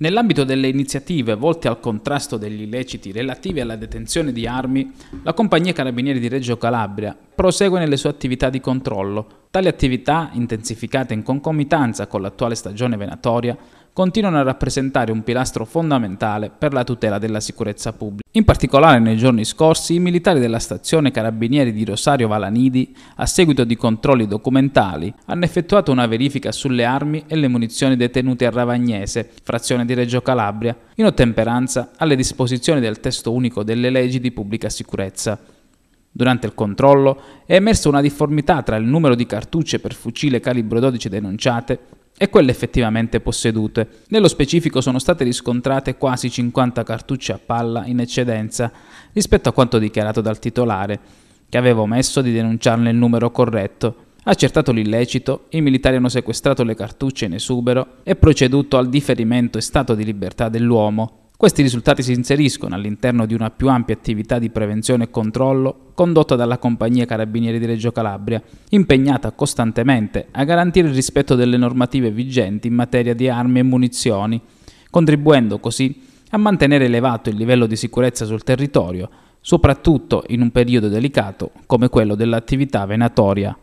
Nell'ambito delle iniziative volte al contrasto degli illeciti relativi alla detenzione di armi, la Compagnia Carabinieri di Reggio Calabria prosegue nelle sue attività di controllo, Tali attività, intensificate in concomitanza con l'attuale stagione venatoria, continuano a rappresentare un pilastro fondamentale per la tutela della sicurezza pubblica. In particolare nei giorni scorsi i militari della stazione carabinieri di Rosario Valanidi, a seguito di controlli documentali, hanno effettuato una verifica sulle armi e le munizioni detenute a Ravagnese, frazione di Reggio Calabria, in ottemperanza alle disposizioni del testo unico delle leggi di pubblica sicurezza. Durante il controllo è emersa una difformità tra il numero di cartucce per fucile calibro 12 denunciate e quelle effettivamente possedute. Nello specifico sono state riscontrate quasi 50 cartucce a palla in eccedenza rispetto a quanto dichiarato dal titolare, che aveva omesso di denunciarne il numero corretto. Accertato l'illecito, i militari hanno sequestrato le cartucce in esubero e proceduto al differimento e stato di libertà dell'uomo, questi risultati si inseriscono all'interno di una più ampia attività di prevenzione e controllo condotta dalla Compagnia Carabinieri di Reggio Calabria, impegnata costantemente a garantire il rispetto delle normative vigenti in materia di armi e munizioni, contribuendo così a mantenere elevato il livello di sicurezza sul territorio, soprattutto in un periodo delicato come quello dell'attività venatoria